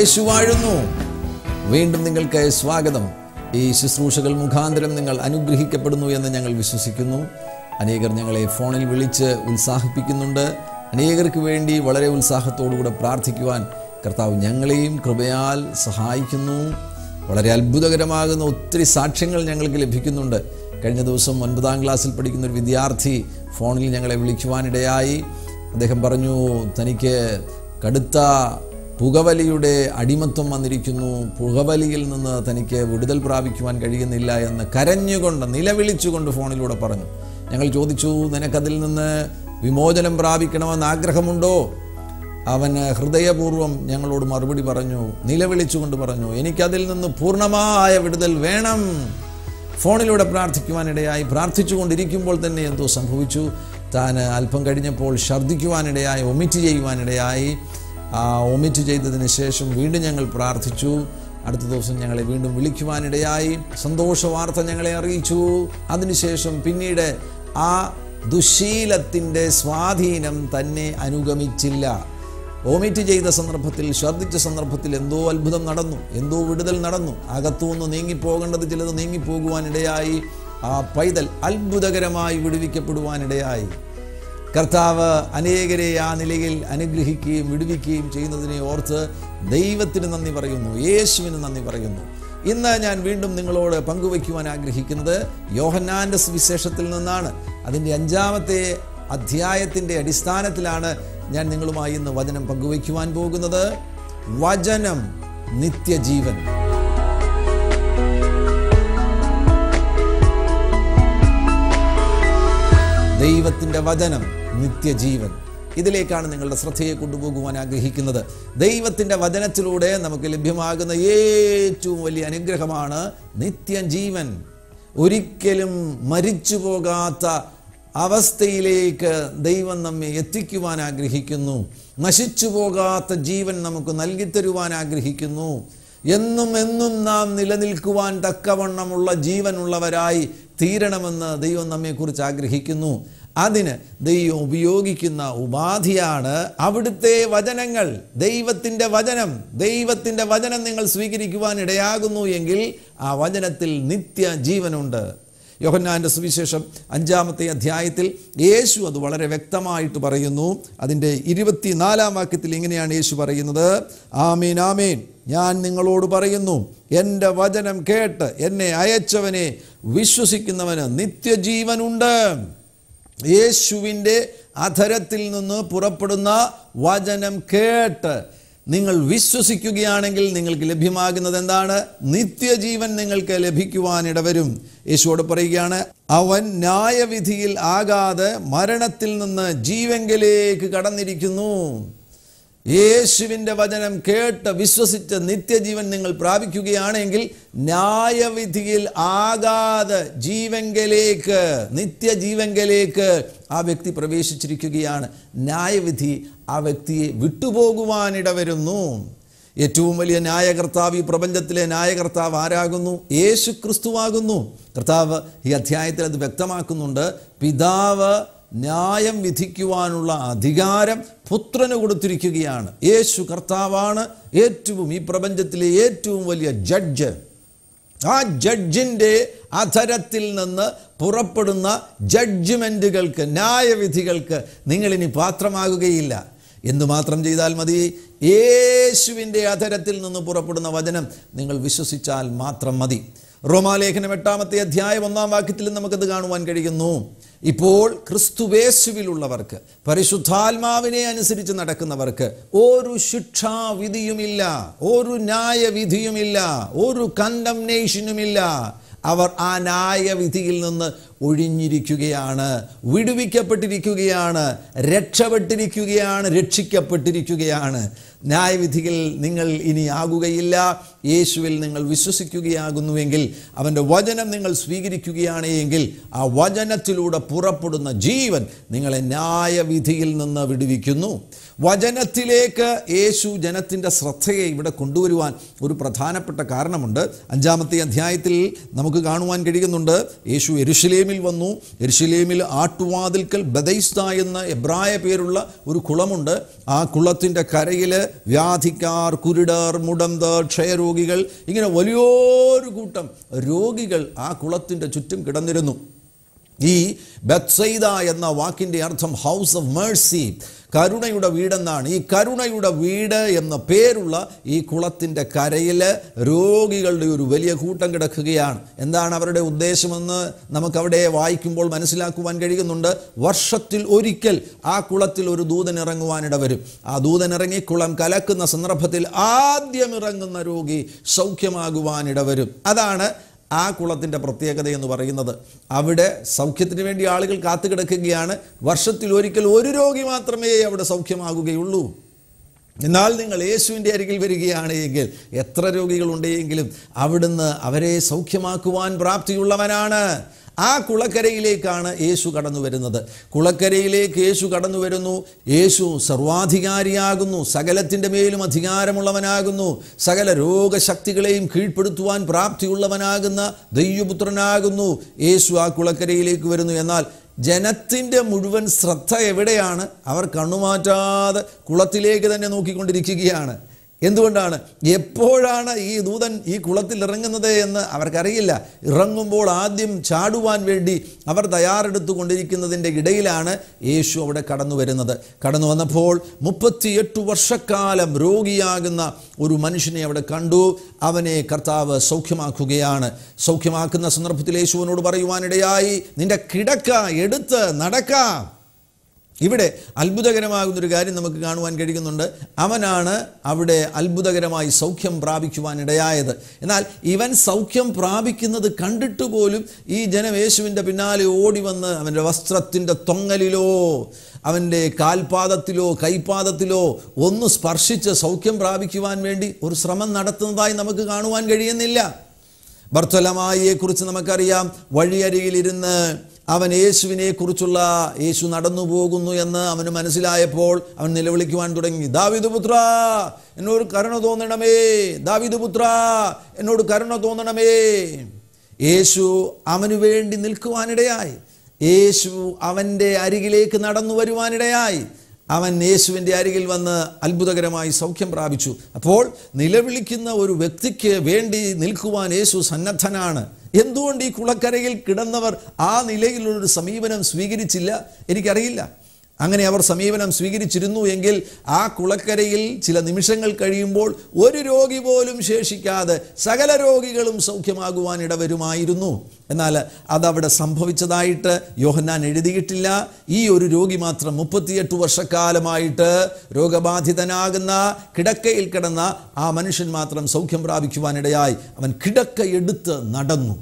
യേശു വാഴുന്നു വീണ്ടും നിങ്ങൾക്ക് സ്വാഗതം ഈ ശുശ്രൂഷകൾ മുഖാന്തരം നിങ്ങൾ അനുഗ്രഹിക്കപ്പെടുന്നു എന്ന് ഞങ്ങൾ വിശ്വസിക്കുന്നു അനേകർ ഞങ്ങളെ ഫോണിൽ വിളിച്ച് ഉത്സാഹിപ്പിക്കുന്നുണ്ട് അനേകർക്ക് വേണ്ടി വളരെ ഉത്സാഹത്തോടുകൂടെ പ്രാർത്ഥിക്കുവാൻ കർത്താവ് ഞങ്ങളെയും കൃപയാൽ സഹായിക്കുന്നു വളരെ അത്ഭുതകരമാകുന്ന ഒത്തിരി സാക്ഷ്യങ്ങൾ ഞങ്ങൾക്ക് ലഭിക്കുന്നുണ്ട് കഴിഞ്ഞ ദിവസം ഒൻപതാം ക്ലാസ്സിൽ പഠിക്കുന്ന ഒരു വിദ്യാർത്ഥി ഫോണിൽ ഞങ്ങളെ വിളിക്കുവാനിടയായി അദ്ദേഹം പറഞ്ഞു തനിക്ക് കടുത്ത പുകവലിയുടെ അടിമത്വം വന്നിരിക്കുന്നു പുകവലിയിൽ നിന്ന് തനിക്ക് വിടുതൽ പ്രാപിക്കുവാൻ കഴിയുന്നില്ല എന്ന് കരഞ്ഞുകൊണ്ട് നിലവിളിച്ചുകൊണ്ട് ഫോണിലൂടെ പറഞ്ഞു ഞങ്ങൾ ചോദിച്ചു നിനക്കതിൽ നിന്ന് വിമോചനം പ്രാപിക്കണമെന്ന് ആഗ്രഹമുണ്ടോ അവന് ഹൃദയപൂർവ്വം ഞങ്ങളോട് മറുപടി പറഞ്ഞു നിലവിളിച്ചുകൊണ്ട് പറഞ്ഞു എനിക്കതിൽ നിന്ന് പൂർണ്ണമായ വിടുതൽ വേണം ഫോണിലൂടെ പ്രാർത്ഥിക്കുവാനിടയായി പ്രാർത്ഥിച്ചുകൊണ്ടിരിക്കുമ്പോൾ തന്നെ എന്തോ സംഭവിച്ചു താൻ അല്പം കഴിഞ്ഞപ്പോൾ ഛർദ്ദിക്കുവാനിടയായി ഒമിറ്റ് ചെയ്യുവാനിടയായി ഒമിറ്റ് ചെയ്തതിന് ശേഷം വീണ്ടും ഞങ്ങൾ പ്രാർത്ഥിച്ചു അടുത്ത ദിവസം ഞങ്ങളെ വീണ്ടും വിളിക്കുവാനിടയായി സന്തോഷ വാർത്ത ഞങ്ങളെ അറിയിച്ചു അതിനുശേഷം പിന്നീട് ആ ദുശീലത്തിൻ്റെ സ്വാധീനം തന്നെ അനുഗമിച്ചില്ല ഓമിറ്റ് ചെയ്ത സന്ദർഭത്തിൽ ശ്രദ്ധിച്ച സന്ദർഭത്തിൽ എന്തോ അത്ഭുതം നടന്നു എന്തോ വിടുതൽ നടന്നു അകത്തുനിന്ന് നീങ്ങിപ്പോകേണ്ടത് ചിലത് നീങ്ങിപ്പോകുവാനിടയായി ആ പൈതൽ അത്ഭുതകരമായി വിടുവിക്കപ്പെടുവാനിടയായി കർത്താവ് അനേകരെ ആ നിലയിൽ അനുഗ്രഹിക്കുകയും വിടുവിക്കുകയും ചെയ്യുന്നതിനെ ഓർത്ത് ദൈവത്തിന് നന്ദി പറയുന്നു യേശുവിന് നന്ദി പറയുന്നു ഇന്ന് ഞാൻ വീണ്ടും നിങ്ങളോട് പങ്കുവയ്ക്കുവാൻ ആഗ്രഹിക്കുന്നത് യോഹന്നാൻ്റെ സുവിശേഷത്തിൽ നിന്നാണ് അതിൻ്റെ അഞ്ചാമത്തെ അധ്യായത്തിൻ്റെ അടിസ്ഥാനത്തിലാണ് ഞാൻ നിങ്ങളുമായി ഇന്ന് വചനം പങ്കുവയ്ക്കുവാൻ പോകുന്നത് വചനം നിത്യജീവൻ ദൈവത്തിൻ്റെ വചനം നിത്യജീവൻ ഇതിലേക്കാണ് നിങ്ങളുടെ ശ്രദ്ധയെ കൊണ്ടുപോകുവാൻ ആഗ്രഹിക്കുന്നത് ദൈവത്തിൻ്റെ വചനത്തിലൂടെ നമുക്ക് ലഭ്യമാകുന്ന ഏറ്റവും വലിയ അനുഗ്രഹമാണ് നിത്യജീവൻ ഒരിക്കലും മരിച്ചു പോകാത്ത അവസ്ഥയിലേക്ക് ദൈവം നമ്മെ എത്തിക്കുവാൻ ആഗ്രഹിക്കുന്നു നശിച്ചു പോകാത്ത ജീവൻ നമുക്ക് നൽകിത്തരുവാൻ ആഗ്രഹിക്കുന്നു എന്നും എന്നും നാം നിലനിൽക്കുവാൻ തക്കവണ്ണമുള്ള ജീവനുള്ളവരായി തീരണമെന്ന് ദൈവം നമ്മെക്കുറിച്ച് ആഗ്രഹിക്കുന്നു അതിന് ദൈവം ഉപയോഗിക്കുന്ന ഉപാധിയാണ് അവിടുത്തെ വചനങ്ങൾ ദൈവത്തിൻ്റെ വചനം ദൈവത്തിൻ്റെ വചനം നിങ്ങൾ സ്വീകരിക്കുവാൻ ഇടയാകുന്നു എങ്കിൽ ആ വചനത്തിൽ നിത്യ ജീവനുണ്ട് യോഹന്നാൻ്റെ സുവിശേഷം അഞ്ചാമത്തെ അധ്യായത്തിൽ യേശു അത് വളരെ വ്യക്തമായിട്ട് പറയുന്നു അതിൻ്റെ ഇരുപത്തിനാലാം വാക്യത്തിൽ ഇങ്ങനെയാണ് യേശു പറയുന്നത് ആമീൻ ആമീൻ ഞാൻ നിങ്ങളോട് പറയുന്നു എൻ്റെ വചനം കേട്ട് എന്നെ അയച്ചവനെ വിശ്വസിക്കുന്നവന് നിത്യജീവനുണ്ട് യേശുവിൻ്റെ അധരത്തിൽ നിന്ന് പുറപ്പെടുന്ന വചനം കേട്ട് നിങ്ങൾ വിശ്വസിക്കുകയാണെങ്കിൽ നിങ്ങൾക്ക് ലഭ്യമാകുന്നത് എന്താണ് നിത്യജീവൻ നിങ്ങൾക്ക് ലഭിക്കുവാനിടവരും ഇടവരും യേശുവോട് പറയുകയാണ് അവൻ ന്യായവിധിയിൽ ആകാതെ മരണത്തിൽ നിന്ന് ജീവങ്കിലേക്ക് കടന്നിരിക്കുന്നു യേശുവിൻ്റെ വചനം കേട്ട് വിശ്വസിച്ച് നിത്യജീവൻ നിങ്ങൾ പ്രാപിക്കുകയാണെങ്കിൽ ന്യായവിധിയിൽ ആകാതെ ജീവങ്കലേക്ക് നിത്യജീവങ്കലേക്ക് ആ വ്യക്തി പ്രവേശിച്ചിരിക്കുകയാണ് ന്യായവിധി ആ വ്യക്തിയെ വിട്ടുപോകുവാനിട വരുന്നു ഏറ്റവും വലിയ ന്യായകർത്താവ് ഈ പ്രപഞ്ചത്തിലെ ന്യായകർത്താവ് ആരാകുന്നു യേശു ക്രിസ്തുവാകുന്നു കർത്താവ് ഈ അധ്യായത്തിൽ അത് വ്യക്തമാക്കുന്നുണ്ട് പിതാവ് ന്യായം വിധിക്കുവാനുള്ള അധികാരം പുത്രന് കൊടുത്തിരിക്കുകയാണ് യേശു കർത്താവാണ് ഏറ്റവും ഈ പ്രപഞ്ചത്തിലെ ഏറ്റവും വലിയ ജഡ്ജ് ആ ജഡ്ജിൻ്റെ അധരത്തിൽ നിന്ന് പുറപ്പെടുന്ന ജഡ്ജ്മെൻറ്റുകൾക്ക് ന്യായവിധികൾക്ക് നിങ്ങളിനി പാത്രമാകുകയില്ല എന്തുമാത്രം ചെയ്താൽ മതി യേശുവിൻ്റെ അധരത്തിൽ നിന്ന് പുറപ്പെടുന്ന വചനം നിങ്ങൾ വിശ്വസിച്ചാൽ മാത്രം മതി റോമാലേഖനം എട്ടാമത്തെ അധ്യായം ഒന്നാം വാക്യത്തിൽ നമുക്കത് കാണുവാൻ കഴിയുന്നു ഇപ്പോൾ ക്രിസ്തുവേശുവിലുള്ളവർക്ക് പരിശുദ്ധാത്മാവിനെ അനുസരിച്ച് നടക്കുന്നവർക്ക് ഒരു ശിക്ഷാവിധിയുമില്ല ഒരു ന്യായവിധിയുമില്ല ഒരു കണ്ടംനേഷനുമില്ല അവർ ആ ന്യായവിധിയിൽ നിന്ന് ഒഴിഞ്ഞിരിക്കുകയാണ് വിടുവിക്കപ്പെട്ടിരിക്കുകയാണ് രക്ഷപ്പെട്ടിരിക്കുകയാണ് രക്ഷിക്കപ്പെട്ടിരിക്കുകയാണ് ന്യായവിധിയിൽ നിങ്ങൾ ഇനി ആകുകയില്ല യേശുവിൽ നിങ്ങൾ വിശ്വസിക്കുകയാകുന്നുവെങ്കിൽ അവൻ്റെ വചനം നിങ്ങൾ സ്വീകരിക്കുകയാണ് എങ്കിൽ ആ വചനത്തിലൂടെ പുറപ്പെടുന്ന ജീവൻ നിങ്ങളെ ന്യായവിധിയിൽ നിന്ന് വിടുവിക്കുന്നു വചനത്തിലേക്ക് യേശു ജനത്തിൻ്റെ ശ്രദ്ധയെ ഇവിടെ കൊണ്ടുവരുവാൻ ഒരു പ്രധാനപ്പെട്ട കാരണമുണ്ട് അഞ്ചാമത്തെ അധ്യായത്തിൽ നമുക്ക് കാണുവാൻ കഴിയുന്നുണ്ട് യേശു എരുഷലേമിൽ വന്നു എരുഷലേമിൽ ആട്ടുവാതിൽക്കൽ ബദൈസ്ത എന്ന എബ്രായ പേരുള്ള ഒരു കുളമുണ്ട് ആ കുളത്തിൻ്റെ കരയിൽ വ്യാധിക്കാർ കുരുടർ മുടന്തർ ക്ഷയരോഗികൾ ഇങ്ങനെ വലിയൊരു കൂട്ടം രോഗികൾ ആ കുളത്തിൻ്റെ ചുറ്റും കിടന്നിരുന്നു ഈ ബത്സൈദ എന്ന വാക്കിൻ്റെ അർത്ഥം ഹൗസ് ഓഫ് മേഴ്സി കരുണയുടെ വീടെന്നാണ് ഈ കരുണയുടെ വീട് എന്ന പേരുള്ള ഈ കുളത്തിൻ്റെ കരയിൽ രോഗികളുടെ ഒരു വലിയ കൂട്ടം കിടക്കുകയാണ് എന്താണ് അവരുടെ ഉദ്ദേശമെന്ന് നമുക്കവിടെ വായിക്കുമ്പോൾ മനസ്സിലാക്കുവാൻ കഴിയുന്നുണ്ട് വർഷത്തിൽ ഒരിക്കൽ ആ കുളത്തിൽ ഒരു ദൂതൻ ഇറങ്ങുവാനിട വരും ആ ദൂതൻ ഇറങ്ങി കുളം കലക്കുന്ന സന്ദർഭത്തിൽ ആദ്യം ഇറങ്ങുന്ന രോഗി സൗഖ്യമാകുവാനിട വരും അതാണ് ആ കുളത്തിൻ്റെ പ്രത്യേകത എന്ന് പറയുന്നത് അവിടെ സൗഖ്യത്തിന് വേണ്ടി ആളുകൾ കാത്തു കിടക്കുകയാണ് വർഷത്തിൽ ഒരിക്കൽ ഒരു രോഗി മാത്രമേ അവിടെ സൗഖ്യമാകുകയുള്ളൂ എന്നാൽ നിങ്ങൾ യേശുവിൻ്റെ അരികിൽ വരികയാണ് എങ്കിൽ എത്ര രോഗികളുണ്ടെങ്കിലും അവിടുന്ന് അവരെ സൗഖ്യമാക്കുവാൻ പ്രാപ്തിയുള്ളവനാണ് ആ കുളക്കരയിലേക്കാണ് യേശു കടന്നു വരുന്നത് കുളക്കരയിലേക്ക് യേശു കടന്നു വരുന്നു യേശു സർവാധികാരിയാകുന്നു സകലത്തിൻ്റെ മേലും അധികാരമുള്ളവനാകുന്നു സകല രോഗശക്തികളെയും കീഴ്പ്പെടുത്തുവാൻ പ്രാപ്തിയുള്ളവനാകുന്ന ദൈവപുത്രനാകുന്നു യേശു ആ കുളക്കരയിലേക്ക് വരുന്നു എന്നാൽ ജനത്തിൻ്റെ മുഴുവൻ ശ്രദ്ധ എവിടെയാണ് അവർ കണ്ണുമാറ്റാതെ കുളത്തിലേക്ക് തന്നെ നോക്കിക്കൊണ്ടിരിക്കുകയാണ് എന്തുകൊണ്ടാണ് എപ്പോഴാണ് ഈ ദൂതൻ ഈ കുളത്തിൽ ഇറങ്ങുന്നത് എന്ന് അവർക്കറിയില്ല ഇറങ്ങുമ്പോൾ ആദ്യം ചാടുവാൻ വേണ്ടി അവർ തയ്യാറെടുത്തു കൊണ്ടിരിക്കുന്നതിൻ്റെ ഇടയിലാണ് യേശു അവിടെ കടന്നു വരുന്നത് കടന്നു വന്നപ്പോൾ മുപ്പത്തിയെട്ട് വർഷക്കാലം രോഗിയാകുന്ന ഒരു മനുഷ്യനെ അവിടെ കണ്ടു അവനെ കർത്താവ് സൗഖ്യമാക്കുകയാണ് സൗഖ്യമാക്കുന്ന സന്ദർഭത്തിൽ യേശുവിനോട് പറയുവാനിടയായി നിന്റെ കിടക്ക എടുത്ത് നടക്കാം ഇവിടെ അത്ഭുതകരമാകുന്നൊരു കാര്യം നമുക്ക് കാണുവാൻ കഴിയുന്നുണ്ട് അവനാണ് അവിടെ അത്ഭുതകരമായി സൗഖ്യം പ്രാപിക്കുവാൻ ഇടയായത് എന്നാൽ ഇവൻ സൗഖ്യം പ്രാപിക്കുന്നത് കണ്ടിട്ട് പോലും ഈ ജനം പിന്നാലെ ഓടി വന്ന് അവൻ്റെ വസ്ത്രത്തിൻ്റെ തൊങ്ങലിലോ അവൻ്റെ കാൽപാദത്തിലോ കൈപാദത്തിലോ ഒന്ന് സ്പർശിച്ച് സൗഖ്യം പ്രാപിക്കുവാൻ വേണ്ടി ഒരു ശ്രമം നടത്തുന്നതായി നമുക്ക് കാണുവാൻ കഴിയുന്നില്ല ഭർത്തലമായിയെക്കുറിച്ച് നമുക്കറിയാം വഴിയരികിലിരുന്ന് അവൻ യേശുവിനെ കുറിച്ചുള്ള യേശു നടന്നു പോകുന്നു എന്ന് അവന് മനസ്സിലായപ്പോൾ അവൻ നിലവിളിക്കുവാൻ തുടങ്ങി ദാവിദ് പുത്ര എന്നോട് കരുണ തോന്നണമേ ദാവിദ് പുത്ര എന്നോട് കരുണ തോന്നണമേ യേശു അവന് വേണ്ടി നിൽക്കുവാനിടയായി യേശു അവൻ്റെ അരികിലേക്ക് നടന്നു വരുവാനിടയായി അവൻ യേശുവിൻ്റെ അരികിൽ വന്ന് അത്ഭുതകരമായി സൗഖ്യം പ്രാപിച്ചു അപ്പോൾ നിലവിളിക്കുന്ന ഒരു വ്യക്തിക്ക് വേണ്ടി നിൽക്കുവാൻ യേശു സന്നദ്ധനാണ് എന്തുകൊണ്ട് ഈ കുളക്കരയിൽ കിടന്നവർ ആ നിലയിലുള്ളൊരു സമീപനം സ്വീകരിച്ചില്ല എനിക്കറിയില്ല അങ്ങനെ അവർ സമീപനം സ്വീകരിച്ചിരുന്നു എങ്കിൽ ആ കുളക്കരയിൽ ചില നിമിഷങ്ങൾ കഴിയുമ്പോൾ ഒരു രോഗി പോലും ശേഷിക്കാതെ സകല രോഗികളും സൗഖ്യമാകുവാൻ ഇടവരുമായിരുന്നു എന്നാൽ അതവിടെ സംഭവിച്ചതായിട്ട് യോഹന്നാൻ എഴുതിയിട്ടില്ല ഈ ഒരു രോഗി മാത്രം മുപ്പത്തിയെട്ട് വർഷക്കാലമായിട്ട് രോഗബാധിതനാകുന്ന കിടക്കയിൽ കിടന്ന ആ മനുഷ്യൻ മാത്രം സൗഖ്യം പ്രാപിക്കുവാനിടയായി അവൻ കിടക്ക നടന്നു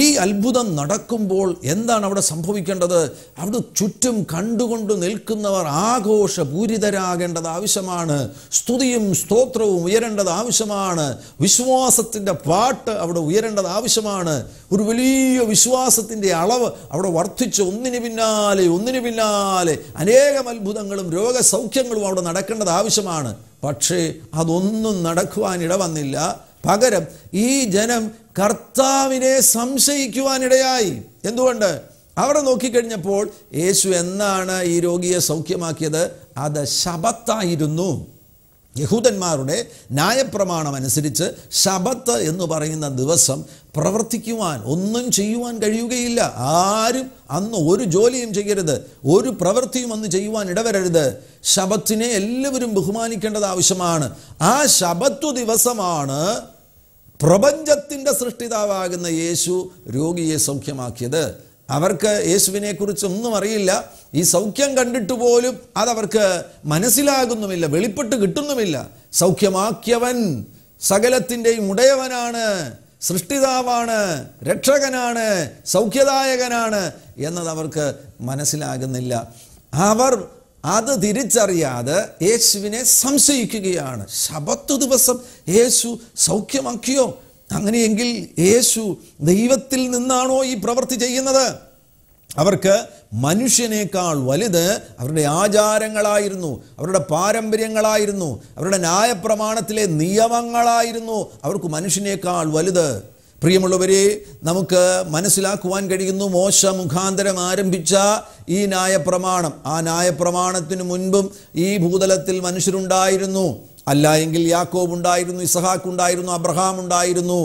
ഈ അത്ഭുതം നടക്കുമ്പോൾ എന്താണ് അവിടെ സംഭവിക്കേണ്ടത് അവിടെ ചുറ്റും കണ്ടുകൊണ്ട് നിൽക്കുന്നവർ ആഘോഷപൂരിതരാകേണ്ടത് ആവശ്യമാണ് സ്തുതിയും സ്തോത്രവും ഉയരേണ്ടത് ആവശ്യമാണ് വിശ്വാസത്തിൻ്റെ പാട്ട് അവിടെ ഉയരേണ്ടത് ആവശ്യമാണ് ഒരു വലിയ വിശ്വാസത്തിൻ്റെ അളവ് അവിടെ വർദ്ധിച്ച് ഒന്നിനു പിന്നാലെ ഒന്നിനു പിന്നാലെ അനേകം അത്ഭുതങ്ങളും രോഗസൗഖ്യങ്ങളും അവിടെ നടക്കേണ്ടത് ആവശ്യമാണ് പക്ഷേ അതൊന്നും നടക്കുവാൻ വന്നില്ല പകരം ഈ ജനം കർത്താവിനെ സംശയിക്കുവാനിടയായി എന്തുകൊണ്ട് അവിടെ നോക്കിക്കഴിഞ്ഞപ്പോൾ യേശു എന്നാണ് ഈ രോഗിയെ സൗഖ്യമാക്കിയത് അത് ശബത്തായിരുന്നു യഹൂദന്മാരുടെ ന്യായപ്രമാണം അനുസരിച്ച് ശബത്ത് എന്ന് പറയുന്ന ദിവസം പ്രവർത്തിക്കുവാൻ ഒന്നും ചെയ്യുവാൻ കഴിയുകയില്ല ആരും അന്ന് ഒരു ജോലിയും ചെയ്യരുത് ഒരു പ്രവൃത്തിയും അന്ന് ചെയ്യുവാൻ ഇടവരരുത് ശബത്തിനെ എല്ലാവരും ബഹുമാനിക്കേണ്ടത് ആവശ്യമാണ് ആ ശബത്തു ദിവസമാണ് പ്രപഞ്ചത്തിൻ്റെ സൃഷ്ടിതാവാകുന്ന യേശു രോഗിയെ സൗഖ്യമാക്കിയത് അവർക്ക് യേശുവിനെക്കുറിച്ച് ഒന്നും അറിയില്ല ഈ സൗഖ്യം കണ്ടിട്ട് പോലും അതവർക്ക് മനസ്സിലാകുന്നുമില്ല വെളിപ്പെട്ട് കിട്ടുന്നുമില്ല സൗഖ്യമാക്കിയവൻ സകലത്തിൻ്റെയും ഉടയവനാണ് സൃഷ്ടിതാവാണ് രക്ഷകനാണ് സൗഖ്യദായകനാണ് എന്നത് അവർക്ക് മനസ്സിലാകുന്നില്ല അവർ അത് തിരിച്ചറിയാതെ യേശുവിനെ സംശയിക്കുകയാണ് ശബത്ത് ദിവസം യേശു സൗഖ്യമാക്കിയോ അങ്ങനെയെങ്കിൽ യേശു ദൈവത്തിൽ നിന്നാണോ ഈ പ്രവൃത്തി ചെയ്യുന്നത് അവർക്ക് മനുഷ്യനേക്കാൾ വലുത് അവരുടെ ആചാരങ്ങളായിരുന്നു അവരുടെ പാരമ്പര്യങ്ങളായിരുന്നു അവരുടെ ന്യായപ്രമാണത്തിലെ നിയമങ്ങളായിരുന്നു അവർക്ക് മനുഷ്യനേക്കാൾ വലുത് പ്രിയമുള്ളവരെ നമുക്ക് മനസ്സിലാക്കുവാൻ കഴിയുന്നു മോശ മുഖാന്തരം ആരംഭിച്ച ഈ ന്യായപ്രമാണം ആ ന്യായപ്രമാണത്തിന് മുൻപും ഈ ഭൂതലത്തിൽ മനുഷ്യരുണ്ടായിരുന്നു അല്ല എങ്കിൽ യാക്കോബ് ഉണ്ടായിരുന്നു ഇസഹാക്ക് ഉണ്ടായിരുന്നു അബ്രഹാം ഉണ്ടായിരുന്നു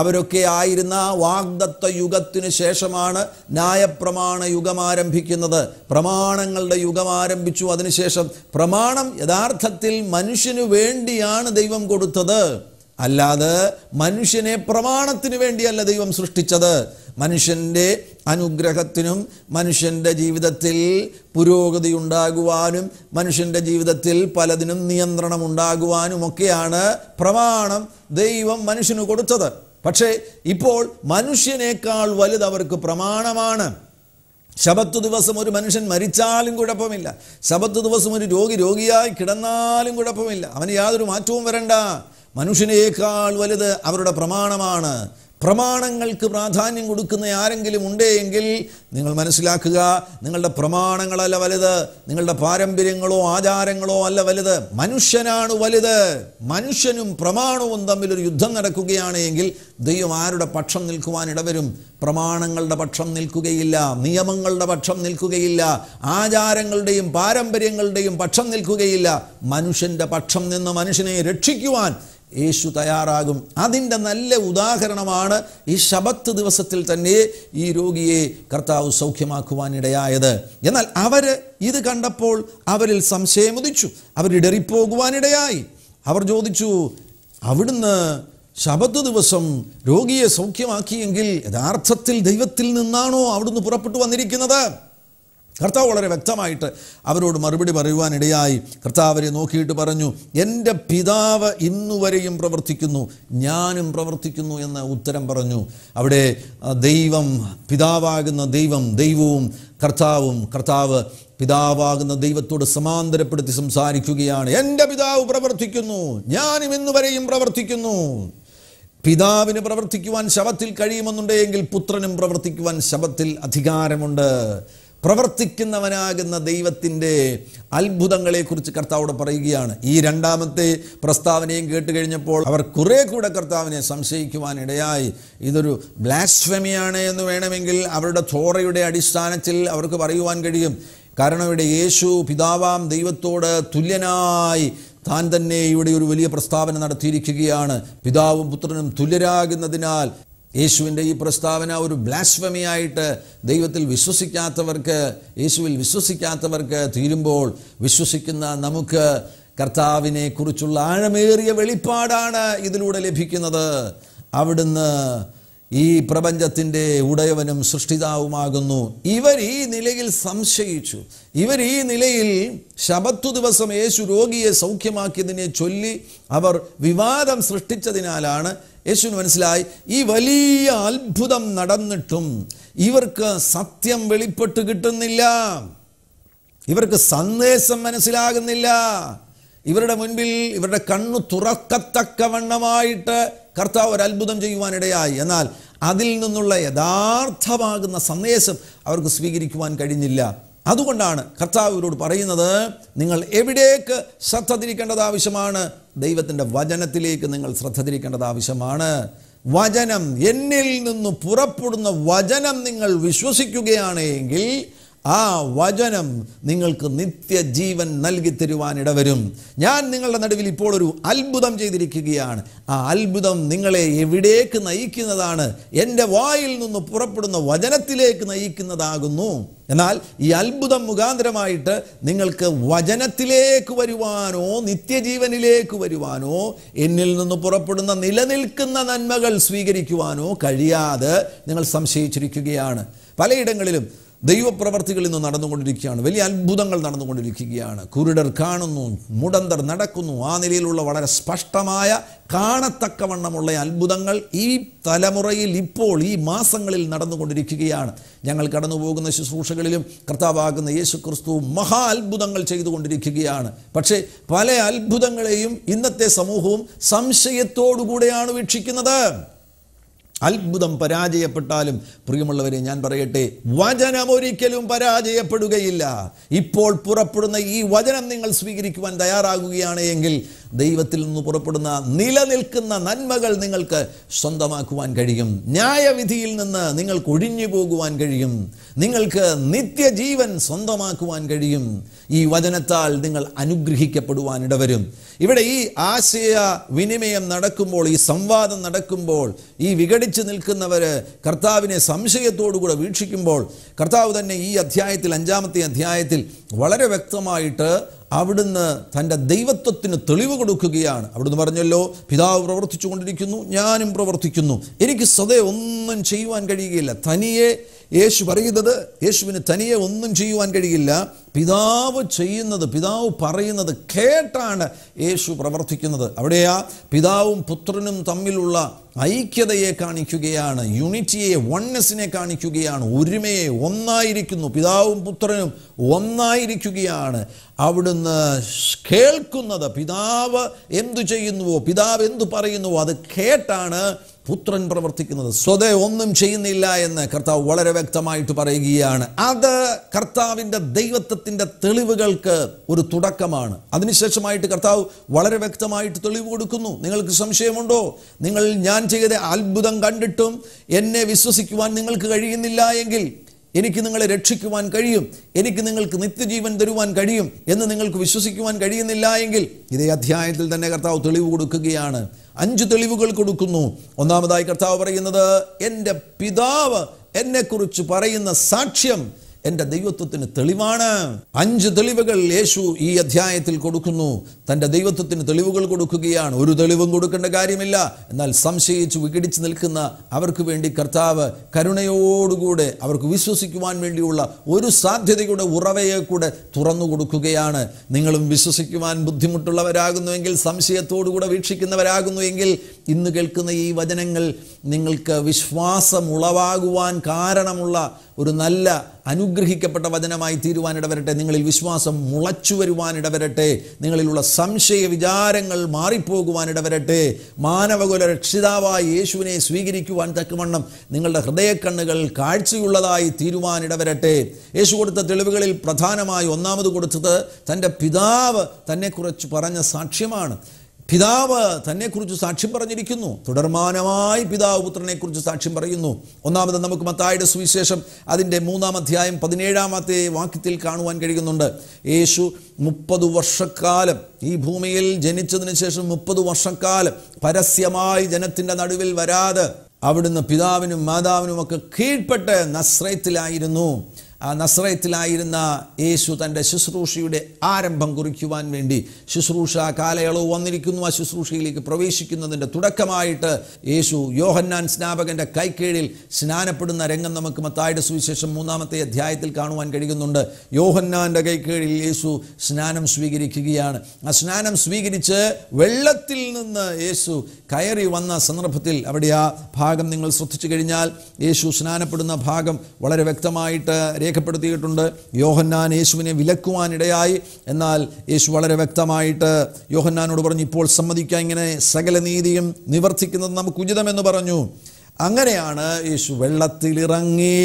അവരൊക്കെ ആയിരുന്ന വാഗ്ദത്ത യുഗത്തിന് ശേഷമാണ് ന്യായപ്രമാണ യുഗം ആരംഭിക്കുന്നത് പ്രമാണങ്ങളുടെ യുഗം ആരംഭിച്ചു അതിനുശേഷം പ്രമാണം യഥാർത്ഥത്തിൽ മനുഷ്യന് വേണ്ടിയാണ് ദൈവം കൊടുത്തത് അല്ലാതെ മനുഷ്യനെ പ്രമാണത്തിന് വേണ്ടിയല്ല ദൈവം സൃഷ്ടിച്ചത് മനുഷ്യൻ്റെ അനുഗ്രഹത്തിനും മനുഷ്യൻ്റെ ജീവിതത്തിൽ പുരോഗതി ഉണ്ടാകുവാനും മനുഷ്യൻ്റെ ജീവിതത്തിൽ പലതിനും നിയന്ത്രണം ഉണ്ടാകുവാനും ഒക്കെയാണ് പ്രമാണം ദൈവം മനുഷ്യന് കൊടുത്തത് പക്ഷേ ഇപ്പോൾ മനുഷ്യനേക്കാൾ വലുത് അവർക്ക് പ്രമാണമാണ് ശബത്ത് ദിവസം ഒരു മനുഷ്യൻ മരിച്ചാലും കുഴപ്പമില്ല ശബത്ത് ദിവസം ഒരു രോഗി രോഗിയായി കിടന്നാലും കുഴപ്പമില്ല അവന് യാതൊരു മാറ്റവും വരണ്ട മനുഷ്യനേക്കാൾ വലുത് അവരുടെ പ്രമാണമാണ് പ്രമാണങ്ങൾക്ക് പ്രാധാന്യം കൊടുക്കുന്ന ആരെങ്കിലും ഉണ്ടെങ്കിൽ നിങ്ങൾ മനസ്സിലാക്കുക നിങ്ങളുടെ പ്രമാണങ്ങളല്ല വലുത് നിങ്ങളുടെ പാരമ്പര്യങ്ങളോ ആചാരങ്ങളോ അല്ല വലുത് മനുഷ്യനാണ് വലുത് മനുഷ്യനും പ്രമാണവും തമ്മിലൊരു യുദ്ധം നടക്കുകയാണെങ്കിൽ ദൈവം ആരുടെ പക്ഷം നിൽക്കുവാൻ ഇടവരും പ്രമാണങ്ങളുടെ പക്ഷം നിൽക്കുകയില്ല നിയമങ്ങളുടെ പക്ഷം നിൽക്കുകയില്ല ആചാരങ്ങളുടെയും പാരമ്പര്യങ്ങളുടെയും പക്ഷം നിൽക്കുകയില്ല മനുഷ്യൻ്റെ പക്ഷം നിന്ന് മനുഷ്യനെ രക്ഷിക്കുവാൻ യേശു തയ്യാറാകും അതിൻ്റെ നല്ല ഉദാഹരണമാണ് ഈ ശബത്ത് ദിവസത്തിൽ തന്നെ ഈ രോഗിയെ കർത്താവ് സൗഖ്യമാക്കുവാനിടയായത് എന്നാൽ അവർ ഇത് കണ്ടപ്പോൾ അവരിൽ സംശയം ഉദിച്ചു അവർ ഇടറിപ്പോകുവാനിടയായി അവർ ചോദിച്ചു അവിടുന്ന് ശബത്ത് ദിവസം രോഗിയെ സൗഖ്യമാക്കിയെങ്കിൽ യഥാർത്ഥത്തിൽ ദൈവത്തിൽ നിന്നാണോ അവിടുന്ന് പുറപ്പെട്ടു വന്നിരിക്കുന്നത് കർത്താവ് വളരെ വ്യക്തമായിട്ട് അവരോട് മറുപടി പറയുവാനിടയായി കർത്താവ് അവരെ നോക്കിയിട്ട് പറഞ്ഞു എൻ്റെ പിതാവ് ഇന്നുവരെയും പ്രവർത്തിക്കുന്നു ഞാനും പ്രവർത്തിക്കുന്നു എന്ന ഉത്തരം പറഞ്ഞു അവിടെ ദൈവം പിതാവാകുന്ന ദൈവം ദൈവവും കർത്താവും കർത്താവ് പിതാവാകുന്ന ദൈവത്തോട് സമാന്തരപ്പെടുത്തി സംസാരിക്കുകയാണ് എൻ്റെ പിതാവ് പ്രവർത്തിക്കുന്നു ഞാനും ഇന്നുവരെയും പ്രവർത്തിക്കുന്നു പിതാവിന് പ്രവർത്തിക്കുവാൻ ശവത്തിൽ കഴിയുമെന്നുണ്ടെങ്കിൽ പുത്രനും പ്രവർത്തിക്കുവാൻ ശവത്തിൽ അധികാരമുണ്ട് പ്രവർത്തിക്കുന്നവനാകുന്ന ദൈവത്തിൻ്റെ അത്ഭുതങ്ങളെക്കുറിച്ച് കർത്താവോട് പറയുകയാണ് ഈ രണ്ടാമത്തെ പ്രസ്താവനയും കേട്ട് കഴിഞ്ഞപ്പോൾ അവർ കുറേ കൂടെ കർത്താവിനെ സംശയിക്കുവാനിടയായി ഇതൊരു ബ്ലാസ്ഫമിയാണ് എന്ന് വേണമെങ്കിൽ അവരുടെ ചോറയുടെ അടിസ്ഥാനത്തിൽ അവർക്ക് പറയുവാൻ കഴിയും കാരണം ഇവിടെ യേശു പിതാവാം ദൈവത്തോട് തുല്യനായി താൻ തന്നെ ഇവിടെ ഒരു വലിയ പ്രസ്താവന നടത്തിയിരിക്കുകയാണ് പിതാവും പുത്രനും തുല്യരാകുന്നതിനാൽ യേശുവിൻ്റെ ഈ പ്രസ്താവന ഒരു ബ്ലാസ്വമിയായിട്ട് ദൈവത്തിൽ വിശ്വസിക്കാത്തവർക്ക് യേശുവിൽ വിശ്വസിക്കാത്തവർക്ക് തീരുമ്പോൾ വിശ്വസിക്കുന്ന നമുക്ക് കർത്താവിനെ കുറിച്ചുള്ള ആഴമേറിയ വെളിപ്പാടാണ് ഇതിലൂടെ ലഭിക്കുന്നത് അവിടുന്ന് ഈ പ്രപഞ്ചത്തിൻ്റെ ഉടയവനും സൃഷ്ടിതാവുമാകുന്നു ഇവർ ഈ നിലയിൽ സംശയിച്ചു ഇവർ ഈ നിലയിൽ ശബത്തു ദിവസം യേശു രോഗിയെ സൗഖ്യമാക്കിയതിനെ ചൊല്ലി അവർ വിവാദം സൃഷ്ടിച്ചതിനാലാണ് യേശുവിന് മനസ്സിലായി ഈ വലിയ അത്ഭുതം നടന്നിട്ടും ഇവർക്ക് സത്യം വെളിപ്പെട്ട് കിട്ടുന്നില്ല ഇവർക്ക് സന്ദേശം മനസ്സിലാകുന്നില്ല ഇവരുടെ മുൻപിൽ ഇവരുടെ കണ്ണു തുറക്കത്തക്ക വണ്ണമായിട്ട് കർത്താവ് ഒരു അത്ഭുതം ചെയ്യുവാനിടയായി എന്നാൽ അതിൽ നിന്നുള്ള യഥാർത്ഥമാകുന്ന സന്ദേശം അവർക്ക് സ്വീകരിക്കുവാൻ കഴിഞ്ഞില്ല അതുകൊണ്ടാണ് കർത്താവ് ഇവരോട് പറയുന്നത് നിങ്ങൾ എവിടേക്ക് ശ്രദ്ധ തിരിക്കേണ്ടത് ആവശ്യമാണ് ദൈവത്തിൻ്റെ വചനത്തിലേക്ക് നിങ്ങൾ ശ്രദ്ധ തിരിക്കേണ്ടത് ആവശ്യമാണ് വചനം എന്നിൽ നിന്ന് പുറപ്പെടുന്ന വചനം നിങ്ങൾ വിശ്വസിക്കുകയാണെങ്കിൽ ആ വചനം നിങ്ങൾക്ക് നിത്യജീവൻ നൽകി തരുവാനിടവരും ഇടവരും ഞാൻ നിങ്ങളുടെ നടുവിൽ ഇപ്പോൾ ഒരു അത്ഭുതം ചെയ്തിരിക്കുകയാണ് ആ അത്ഭുതം നിങ്ങളെ എവിടേക്ക് നയിക്കുന്നതാണ് എൻ്റെ വായിൽ നിന്ന് പുറപ്പെടുന്ന വചനത്തിലേക്ക് നയിക്കുന്നതാകുന്നു എന്നാൽ ഈ അത്ഭുതം മുഖാന്തരമായിട്ട് നിങ്ങൾക്ക് വചനത്തിലേക്ക് വരുവാനോ നിത്യജീവനിലേക്ക് വരുവാനോ എന്നിൽ നിന്ന് പുറപ്പെടുന്ന നിലനിൽക്കുന്ന നന്മകൾ സ്വീകരിക്കുവാനോ കഴിയാതെ നിങ്ങൾ സംശയിച്ചിരിക്കുകയാണ് പലയിടങ്ങളിലും ദൈവപ്രവർത്തികളിൽ നിന്ന് നടന്നുകൊണ്ടിരിക്കുകയാണ് വലിയ അത്ഭുതങ്ങൾ നടന്നുകൊണ്ടിരിക്കുകയാണ് കുരുടർ കാണുന്നു മുടന്തർ നടക്കുന്നു ആ നിലയിലുള്ള വളരെ സ്പഷ്ടമായ കാണത്തക്കവണ്ണമുള്ള അത്ഭുതങ്ങൾ ഈ തലമുറയിൽ ഇപ്പോൾ ഈ മാസങ്ങളിൽ നടന്നുകൊണ്ടിരിക്കുകയാണ് ഞങ്ങൾ കടന്നു പോകുന്ന ശുശ്രൂഷകളിലും കർത്താവാകുന്ന യേശു ക്രിസ്തു മഹാ അത്ഭുതങ്ങൾ ചെയ്തുകൊണ്ടിരിക്കുകയാണ് പക്ഷേ പല അത്ഭുതങ്ങളെയും ഇന്നത്തെ സമൂഹവും സംശയത്തോടുകൂടെയാണ് വീക്ഷിക്കുന്നത് അത്ഭുതം പരാജയപ്പെട്ടാലും പ്രിയമുള്ളവരെ ഞാൻ പറയട്ടെ വചനം ഒരിക്കലും പരാജയപ്പെടുകയില്ല ഇപ്പോൾ പുറപ്പെടുന്ന ഈ വചനം നിങ്ങൾ സ്വീകരിക്കുവാൻ തയ്യാറാകുകയാണ് എങ്കിൽ ദൈവത്തിൽ നിന്ന് പുറപ്പെടുന്ന നിലനിൽക്കുന്ന നന്മകൾ നിങ്ങൾക്ക് സ്വന്തമാക്കുവാൻ കഴിയും ന്യായവിധിയിൽ നിന്ന് നിങ്ങൾക്ക് ഒഴിഞ്ഞു പോകുവാൻ കഴിയും നിങ്ങൾക്ക് നിത്യജീവൻ സ്വന്തമാക്കുവാൻ കഴിയും ഈ വചനത്താൽ നിങ്ങൾ അനുഗ്രഹിക്കപ്പെടുവാൻ ഇടവരും ഇവിടെ ഈ ആശയ വിനിമയം നടക്കുമ്പോൾ ഈ സംവാദം നടക്കുമ്പോൾ ഈ വിഘടിച്ച് നിൽക്കുന്നവർ കർത്താവിനെ സംശയത്തോടുകൂടെ വീക്ഷിക്കുമ്പോൾ കർത്താവ് തന്നെ ഈ അധ്യായത്തിൽ അഞ്ചാമത്തെ അധ്യായത്തിൽ വളരെ വ്യക്തമായിട്ട് അവിടുന്ന് തൻ്റെ ദൈവത്വത്തിന് തെളിവ് കൊടുക്കുകയാണ് അവിടുന്ന് പറഞ്ഞല്ലോ പിതാവ് പ്രവർത്തിച്ചു കൊണ്ടിരിക്കുന്നു ഞാനും പ്രവർത്തിക്കുന്നു എനിക്ക് സ്വതേ ഒന്നും ചെയ്യുവാൻ കഴിയുകയില്ല തനിയെ യേശു പറയുന്നത് യേശുവിന് തനിയെ ഒന്നും ചെയ്യുവാൻ കഴിയില്ല പിതാവ് ചെയ്യുന്നത് പിതാവ് പറയുന്നത് കേട്ടാണ് യേശു പ്രവർത്തിക്കുന്നത് അവിടെയാ പിതാവും പുത്രനും തമ്മിലുള്ള ഐക്യതയെ കാണിക്കുകയാണ് യൂണിറ്റിയെ വൺനെസ്സിനെ കാണിക്കുകയാണ് ഒരുമയെ ഒന്നായിരിക്കുന്നു പിതാവും പുത്രനും ഒന്നായിരിക്കുകയാണ് അവിടുന്ന് കേൾക്കുന്നത് പിതാവ് എന്തു ചെയ്യുന്നുവോ പിതാവ് എന്തു പറയുന്നുവോ അത് കേട്ടാണ് പുത്രൻ പ്രവർത്തിക്കുന്നത് സ്വതേ ഒന്നും ചെയ്യുന്നില്ല എന്ന് കർത്താവ് വളരെ വ്യക്തമായിട്ട് പറയുകയാണ് അത് കർത്താവിൻ്റെ ദൈവത്വത്തിൻ്റെ തെളിവുകൾക്ക് ഒരു തുടക്കമാണ് അതിനുശേഷമായിട്ട് കർത്താവ് വളരെ വ്യക്തമായിട്ട് തെളിവ് കൊടുക്കുന്നു നിങ്ങൾക്ക് സംശയമുണ്ടോ നിങ്ങൾ ഞാൻ ചെയ്ത അത്ഭുതം കണ്ടിട്ടും എന്നെ വിശ്വസിക്കുവാൻ നിങ്ങൾക്ക് കഴിയുന്നില്ല എങ്കിൽ എനിക്ക് നിങ്ങളെ രക്ഷിക്കുവാൻ കഴിയും എനിക്ക് നിങ്ങൾക്ക് നിത്യജീവൻ തരുവാൻ കഴിയും എന്ന് നിങ്ങൾക്ക് വിശ്വസിക്കുവാൻ കഴിയുന്നില്ല എങ്കിൽ ഇതേ അധ്യായത്തിൽ തന്നെ കർത്താവ് തെളിവ് കൊടുക്കുകയാണ് അഞ്ച് തെളിവുകൾ കൊടുക്കുന്നു ഒന്നാമതായി കർത്താവ് പറയുന്നത് എൻ്റെ പിതാവ് എന്നെക്കുറിച്ച് പറയുന്ന സാക്ഷ്യം എൻ്റെ ദൈവത്വത്തിന് തെളിവാണ് അഞ്ച് തെളിവുകൾ യേശു ഈ അധ്യായത്തിൽ കൊടുക്കുന്നു തൻ്റെ ദൈവത്വത്തിന് തെളിവുകൾ കൊടുക്കുകയാണ് ഒരു തെളിവും കൊടുക്കേണ്ട കാര്യമില്ല എന്നാൽ സംശയിച്ച് വികടിച്ച് നിൽക്കുന്ന അവർക്ക് വേണ്ടി കർത്താവ് കരുണയോടുകൂടെ അവർക്ക് വിശ്വസിക്കുവാൻ വേണ്ടിയുള്ള ഒരു സാധ്യതയുടെ ഉറവയെ കൂടെ തുറന്നു കൊടുക്കുകയാണ് നിങ്ങളും വിശ്വസിക്കുവാൻ ബുദ്ധിമുട്ടുള്ളവരാകുന്നുവെങ്കിൽ സംശയത്തോടുകൂടെ വീക്ഷിക്കുന്നവരാകുന്നുവെങ്കിൽ ഇന്ന് കേൾക്കുന്ന ഈ വചനങ്ങൾ നിങ്ങൾക്ക് വിശ്വാസം ഉളവാകുവാൻ കാരണമുള്ള ഒരു നല്ല അനുഗ്രഹിക്കപ്പെട്ട വചനമായി തീരുവാനിടവരട്ടെ നിങ്ങളിൽ വിശ്വാസം മുളച്ചു വരുവാനിടവരട്ടെ നിങ്ങളിലുള്ള സംശയ വിചാരങ്ങൾ മാറിപ്പോകുവാനിടവരട്ടെ മാനവകുല രക്ഷിതാവായ യേശുവിനെ സ്വീകരിക്കുവാൻ തക്കവണ്ണം നിങ്ങളുടെ ഹൃദയക്കണ്ണുകൾ കാഴ്ചയുള്ളതായി തീരുവാനിടവരട്ടെ യേശു കൊടുത്ത തെളിവുകളിൽ പ്രധാനമായി ഒന്നാമത് കൊടുത്തത് തൻ്റെ പിതാവ് തന്നെക്കുറിച്ച് പറഞ്ഞ സാക്ഷ്യമാണ് പിതാവ് തന്നെക്കുറിച്ച് സാക്ഷ്യം പറഞ്ഞിരിക്കുന്നു തുടർമാനമായി പിതാവ് പുത്രനെക്കുറിച്ച് സാക്ഷ്യം പറയുന്നു ഒന്നാമത് നമുക്ക് മത്തായുടെ സുവിശേഷം അതിൻ്റെ മൂന്നാം അധ്യായം പതിനേഴാമത്തെ വാക്യത്തിൽ കാണുവാൻ കഴിയുന്നുണ്ട് യേശു മുപ്പത് വർഷക്കാലം ഈ ഭൂമിയിൽ ജനിച്ചതിന് ശേഷം മുപ്പത് വർഷക്കാലം പരസ്യമായി ജനത്തിൻ്റെ നടുവിൽ വരാതെ അവിടുന്ന് പിതാവിനും മാതാവിനുമൊക്കെ കീഴ്പ്പെട്ട് നശ്രയത്തിലായിരുന്നു ആ നസ്രയത്തിലായിരുന്ന യേശു തൻ്റെ ശുശ്രൂഷയുടെ ആരംഭം കുറിക്കുവാൻ വേണ്ടി ശുശ്രൂഷ കാലയളവ് വന്നിരിക്കുന്നു ആ ശുശ്രൂഷയിലേക്ക് പ്രവേശിക്കുന്നതിൻ്റെ തുടക്കമായിട്ട് യേശു യോഹന്നാൻ സ്നാപകൻ്റെ കൈക്കീഴിൽ സ്നാനപ്പെടുന്ന രംഗം നമുക്ക് മത്തായുടെ സുവിശേഷം മൂന്നാമത്തെ അധ്യായത്തിൽ കാണുവാൻ കഴിയുന്നുണ്ട് യോഹന്നാൻ്റെ കൈക്കീഴിൽ യേശു സ്നാനം സ്വീകരിക്കുകയാണ് ആ സ്നാനം സ്വീകരിച്ച് വെള്ളത്തിൽ നിന്ന് യേശു കയറി വന്ന സന്ദർഭത്തിൽ അവിടെ ആ ഭാഗം നിങ്ങൾ ശ്രദ്ധിച്ചു കഴിഞ്ഞാൽ യേശു സ്നാനപ്പെടുന്ന ഭാഗം വളരെ വ്യക്തമായിട്ട് രേഖപ്പെടുത്തിയിട്ടുണ്ട് യോഹന്നാൻ യേശുവിനെ വിലക്കുവാനിടയായി എന്നാൽ യേശു വളരെ വ്യക്തമായിട്ട് യോഹന്നാനോട് പറഞ്ഞു ഇപ്പോൾ സമ്മതിക്കാൻ ഇങ്ങനെ സകല നീതിയും നിവർത്തിക്കുന്നത് നമുക്ക് ഉചിതമെന്ന് പറഞ്ഞു അങ്ങനെയാണ് യേശു വെള്ളത്തിലിറങ്ങി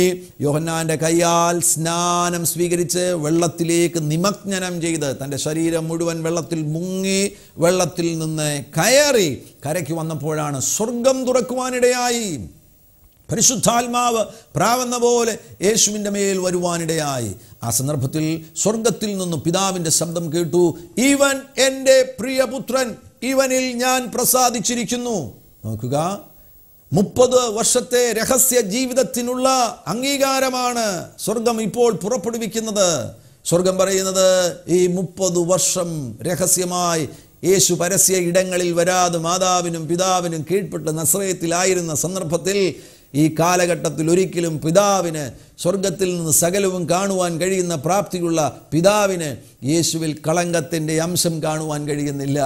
യോഹന്നാൻ്റെ കൈയാൽ സ്നാനം സ്വീകരിച്ച് വെള്ളത്തിലേക്ക് നിമഗ്നം ചെയ്ത് തൻ്റെ ശരീരം മുഴുവൻ വെള്ളത്തിൽ മുങ്ങി വെള്ളത്തിൽ നിന്ന് കയറി കരയ്ക്ക് വന്നപ്പോഴാണ് സ്വർഗം തുറക്കുവാനിടയായി പരിശുദ്ധാത്മാവ് പ്രാവെന്ന പോലെ യേശുവിൻ്റെ മേൽ വരുവാനിടയായി ആ സന്ദർഭത്തിൽ സ്വർഗത്തിൽ നിന്നും പിതാവിൻ്റെ ശബ്ദം കേട്ടു ഇവൻ എൻ്റെ പ്രിയപുത്രൻ ഇവനിൽ ഞാൻ പ്രസാദിച്ചിരിക്കുന്നു നോക്കുക മുപ്പത് വർഷത്തെ രഹസ്യ ജീവിതത്തിനുള്ള അംഗീകാരമാണ് സ്വർഗം ഇപ്പോൾ പുറപ്പെടുവിക്കുന്നത് സ്വർഗം പറയുന്നത് ഈ മുപ്പത് വർഷം രഹസ്യമായി യേശു പരസ്യ ഇടങ്ങളിൽ വരാതെ മാതാവിനും പിതാവിനും കീഴ്പ്പെട്ട് നസ്രയത്തിലായിരുന്ന സന്ദർഭത്തിൽ ഈ കാലഘട്ടത്തിൽ ഒരിക്കലും പിതാവിന് സ്വർഗത്തിൽ നിന്ന് സകലവും കാണുവാൻ കഴിയുന്ന പ്രാപ്തിയുള്ള പിതാവിന് യേശുവിൽ കളങ്കത്തിൻ്റെ അംശം കാണുവാൻ കഴിയുന്നില്ല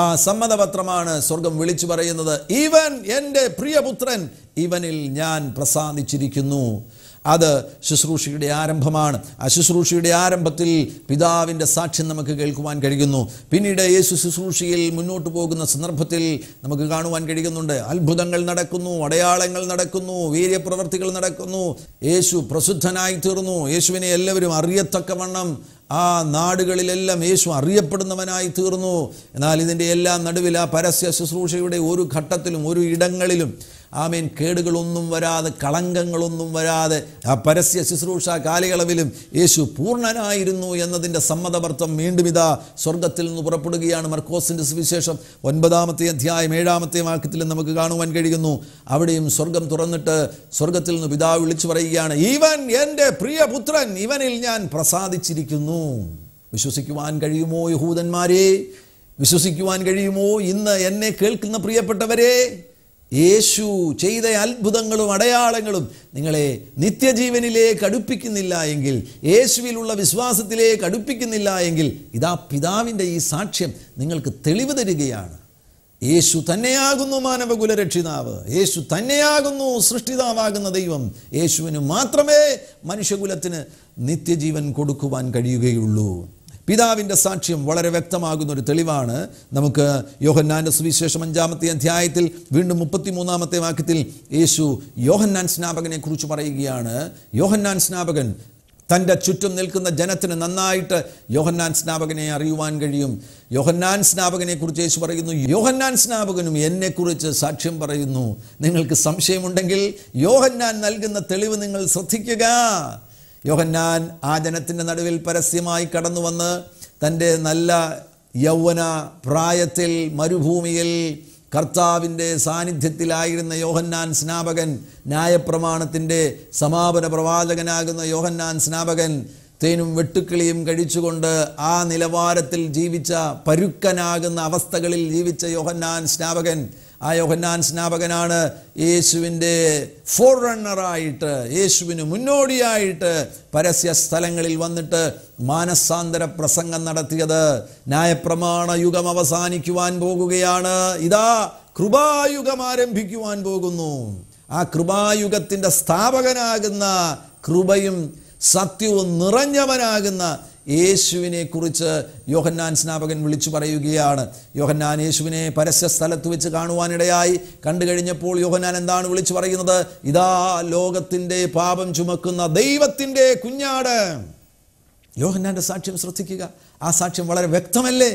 ആ സമ്മതപത്രമാണ് സ്വർഗം വിളിച്ചു പറയുന്നത് ഇവൻ എൻ്റെ പ്രിയപുത്രൻ ഇവനിൽ ഞാൻ പ്രസാദിച്ചിരിക്കുന്നു അത് ശുശ്രൂഷയുടെ ആരംഭമാണ് ആ ശുശ്രൂഷയുടെ ആരംഭത്തിൽ പിതാവിൻ്റെ സാക്ഷ്യം നമുക്ക് കേൾക്കുവാൻ കഴിയുന്നു പിന്നീട് യേശു ശുശ്രൂഷയിൽ മുന്നോട്ട് പോകുന്ന സന്ദർഭത്തിൽ നമുക്ക് കാണുവാൻ കഴിയുന്നുണ്ട് അത്ഭുതങ്ങൾ നടക്കുന്നു അടയാളങ്ങൾ നടക്കുന്നു വീര്യപ്രവർത്തികൾ നടക്കുന്നു യേശു പ്രസിദ്ധനായി തീർന്നു യേശുവിനെ എല്ലാവരും അറിയത്തക്കവണ്ണം ആ നാടുകളിലെല്ലാം യേശു അറിയപ്പെടുന്നവനായി തീർന്നു എന്നാൽ ഇതിൻ്റെ എല്ലാം നടുവിൽ ആ പരസ്യ ശുശ്രൂഷയുടെ ഒരു ഘട്ടത്തിലും ഒരു ഇടങ്ങളിലും ആമേൻ കേടുകളൊന്നും വരാതെ കളങ്കങ്ങളൊന്നും വരാതെ ആ പരസ്യ ശുശ്രൂഷ കാലയളവിലും യേശു പൂർണ്ണനായിരുന്നു എന്നതിൻ്റെ സമ്മതവർത്തം വീണ്ടും ഇതാ സ്വർഗത്തിൽ നിന്ന് പുറപ്പെടുകയാണ് മർക്കോസിൻ്റെ സുവിശേഷം ഒൻപതാമത്തെ അധ്യായം ഏഴാമത്തെ വാക്യത്തിൽ നമുക്ക് കാണുവാൻ കഴിയുന്നു അവിടെയും സ്വർഗം തുറന്നിട്ട് സ്വർഗത്തിൽ നിന്ന് പിതാവ് വിളിച്ചു പറയുകയാണ് ഇവൻ എൻ്റെ പ്രിയപുത്രൻ ഇവനിൽ ഞാൻ പ്രസാദിച്ചിരിക്കുന്നു വിശ്വസിക്കുവാൻ കഴിയുമോ യഹൂദന്മാരെ വിശ്വസിക്കുവാൻ കഴിയുമോ ഇന്ന് എന്നെ കേൾക്കുന്ന പ്രിയപ്പെട്ടവരെ യേശു ചെയ്ത അത്ഭുതങ്ങളും അടയാളങ്ങളും നിങ്ങളെ നിത്യജീവനിലേക്ക് അടുപ്പിക്കുന്നില്ല എങ്കിൽ യേശുവിലുള്ള വിശ്വാസത്തിലേക്ക് അടുപ്പിക്കുന്നില്ല എങ്കിൽ ഇതാ പിതാവിൻ്റെ ഈ സാക്ഷ്യം നിങ്ങൾക്ക് തെളിവ് തരികയാണ് യേശു തന്നെയാകുന്നു മാനവകുല രക്ഷിതാവ് യേശു തന്നെയാകുന്നു സൃഷ്ടിതാവാകുന്ന ദൈവം യേശുവിന് മാത്രമേ മനുഷ്യകുലത്തിന് നിത്യജീവൻ കൊടുക്കുവാൻ കഴിയുകയുള്ളൂ പിതാവിൻ്റെ സാക്ഷ്യം വളരെ വ്യക്തമാകുന്ന ഒരു തെളിവാണ് നമുക്ക് യോഹന്നാൻ്റെ സുവിശേഷം അഞ്ചാമത്തെ അധ്യായത്തിൽ വീണ്ടും മുപ്പത്തി മൂന്നാമത്തെ വാക്യത്തിൽ യേശു യോഹന്നാൻ സ്നാപകനെ കുറിച്ച് പറയുകയാണ് യോഹന്നാൻ സ്നാപകൻ തൻ്റെ ചുറ്റും നിൽക്കുന്ന ജനത്തിന് നന്നായിട്ട് യോഹന്നാൻ സ്നാപകനെ അറിയുവാൻ കഴിയും യോഹന്നാൻ സ്നാപകനെക്കുറിച്ച് യേശു പറയുന്നു യോഹന്നാൻ സ്നാപകനും എന്നെക്കുറിച്ച് സാക്ഷ്യം പറയുന്നു നിങ്ങൾക്ക് സംശയമുണ്ടെങ്കിൽ യോഹന്നാൻ നൽകുന്ന തെളിവ് നിങ്ങൾ ശ്രദ്ധിക്കുക യോഹന്നാൻ ആ ജനത്തിൻ്റെ നടുവിൽ പരസ്യമായി കടന്നു വന്ന് തൻ്റെ നല്ല യൗവന പ്രായത്തിൽ മരുഭൂമിയിൽ കർത്താവിൻ്റെ സാന്നിധ്യത്തിലായിരുന്ന യോഹന്നാൻ സ്നാപകൻ ന്യായപ്രമാണത്തിൻ്റെ സമാപന പ്രവാചകനാകുന്ന യോഹന്നാൻ സ്നാപകൻ തേനും വെട്ടുക്കിളിയും കഴിച്ചുകൊണ്ട് ആ നിലവാരത്തിൽ ജീവിച്ച പരുക്കനാകുന്ന അവസ്ഥകളിൽ ജീവിച്ച യോഹന്നാൻ സ്നാപകൻ ആ യോഹന്നാൻ സ്നാപകനാണ് യേശുവിൻ്റെ ഫോർ റണ്ണറായിട്ട് യേശുവിന് മുന്നോടിയായിട്ട് പരസ്യ സ്ഥലങ്ങളിൽ വന്നിട്ട് മാനസാന്തര പ്രസംഗം നടത്തിയത് ന്യായപ്രമാണ യുഗം അവസാനിക്കുവാൻ പോകുകയാണ് ഇതാ കൃപായുഗം ആരംഭിക്കുവാൻ പോകുന്നു ആ കൃപായുഗത്തിൻ്റെ സ്ഥാപകനാകുന്ന കൃപയും സത്യവും നിറഞ്ഞവനാകുന്ന യേശുവിനെ കുറിച്ച് യോഹന്നാൻ സ്നാപകൻ വിളിച്ചു പറയുകയാണ് യോഹന്നാൻ യേശുവിനെ പരസ്യ സ്ഥലത്ത് വെച്ച് കാണുവാനിടയായി കണ്ടു കഴിഞ്ഞപ്പോൾ യോഹന്നാൻ എന്താണ് വിളിച്ചു പറയുന്നത് ഇതാ ലോകത്തിൻ്റെ പാപം ചുമക്കുന്ന ദൈവത്തിൻ്റെ കുഞ്ഞാട് യോഹന്നാൻ്റെ സാക്ഷ്യം ശ്രദ്ധിക്കുക ആ സാക്ഷ്യം വളരെ വ്യക്തമല്ലേ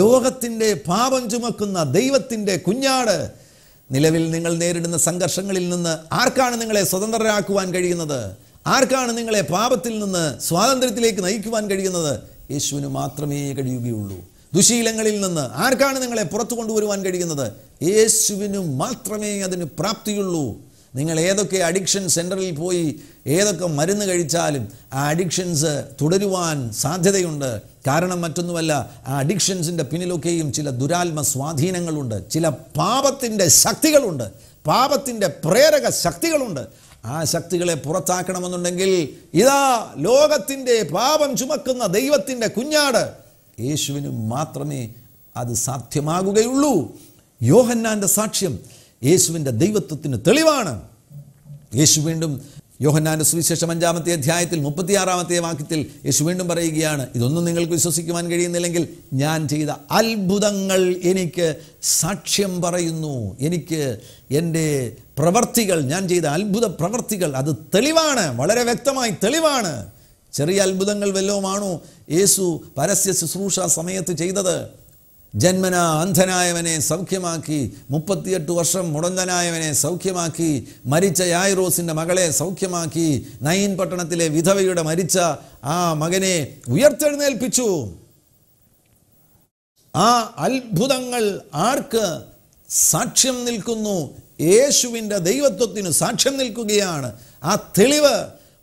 ലോകത്തിൻ്റെ പാപം ചുമക്കുന്ന ദൈവത്തിൻ്റെ കുഞ്ഞാട് നിലവിൽ നിങ്ങൾ നേരിടുന്ന സംഘർഷങ്ങളിൽ നിന്ന് ആർക്കാണ് നിങ്ങളെ സ്വതന്ത്രരാക്കുവാൻ കഴിയുന്നത് ആർക്കാണ് നിങ്ങളെ പാപത്തിൽ നിന്ന് സ്വാതന്ത്ര്യത്തിലേക്ക് നയിക്കുവാൻ കഴിയുന്നത് യേശുവിന് മാത്രമേ കഴിയുകയുള്ളൂ ദുശീലങ്ങളിൽ നിന്ന് ആർക്കാണ് നിങ്ങളെ പുറത്തു കൊണ്ടുവരുവാൻ കഴിയുന്നത് യേശുവിന് മാത്രമേ അതിന് പ്രാപ്തിയുള്ളൂ നിങ്ങൾ ഏതൊക്കെ അഡിക്ഷൻ സെൻറ്ററിൽ പോയി ഏതൊക്കെ മരുന്ന് കഴിച്ചാലും ആ അഡിക്ഷൻസ് തുടരുവാൻ സാധ്യതയുണ്ട് കാരണം മറ്റൊന്നുമല്ല ആ അഡിക്ഷൻസിൻ്റെ പിന്നിലൊക്കെയും ചില ദുരാത്മ സ്വാധീനങ്ങളുണ്ട് ചില പാപത്തിൻ്റെ ശക്തികളുണ്ട് പാപത്തിൻ്റെ പ്രേരക ശക്തികളുണ്ട് ആ ശക്തികളെ പുറത്താക്കണമെന്നുണ്ടെങ്കിൽ ഇതാ ലോകത്തിൻ്റെ പാപം ചുമക്കുന്ന ദൈവത്തിൻ്റെ കുഞ്ഞാട് യേശുവിന് മാത്രമേ അത് സാധ്യമാകുകയുള്ളൂ യോഹന്നാൻ്റെ സാക്ഷ്യം യേശുവിൻ്റെ ദൈവത്വത്തിന് തെളിവാണ് യേശു വീണ്ടും യോഹന്നാൻ്റെ സുവിശേഷം അഞ്ചാമത്തെ അധ്യായത്തിൽ മുപ്പത്തിയാറാമത്തെ വാക്യത്തിൽ യേശു വീണ്ടും പറയുകയാണ് ഇതൊന്നും നിങ്ങൾക്ക് വിശ്വസിക്കുവാൻ കഴിയുന്നില്ലെങ്കിൽ ഞാൻ ചെയ്ത അത്ഭുതങ്ങൾ എനിക്ക് സാക്ഷ്യം പറയുന്നു എനിക്ക് എൻ്റെ പ്രവർത്തികൾ ഞാൻ ചെയ്ത അത്ഭുത പ്രവർത്തികൾ അത് തെളിവാണ് വളരെ വ്യക്തമായി തെളിവാണ് ചെറിയ അത്ഭുതങ്ങൾ വല്ലവുമാണോ യേശു പരസ്യ ശുശ്രൂഷ സമയത്ത് ചെയ്തത് ജന്മന അന്ധനായവനെ സൗഖ്യമാക്കി മുപ്പത്തിയെട്ട് വർഷം മുടന്തനായവനെ സൗഖ്യമാക്കി മരിച്ച യായിറോസിൻ്റെ മകളെ സൗഖ്യമാക്കി നയൻ പട്ടണത്തിലെ വിധവയുടെ മരിച്ച ആ മകനെ ഉയർത്തെഴുന്നേൽപ്പിച്ചു ആ അത്ഭുതങ്ങൾ ആർക്ക് സാക്ഷ്യം നിൽക്കുന്നു യേശുവിൻ്റെ ദൈവത്വത്തിന് സാക്ഷ്യം നിൽക്കുകയാണ് ആ തെളിവ്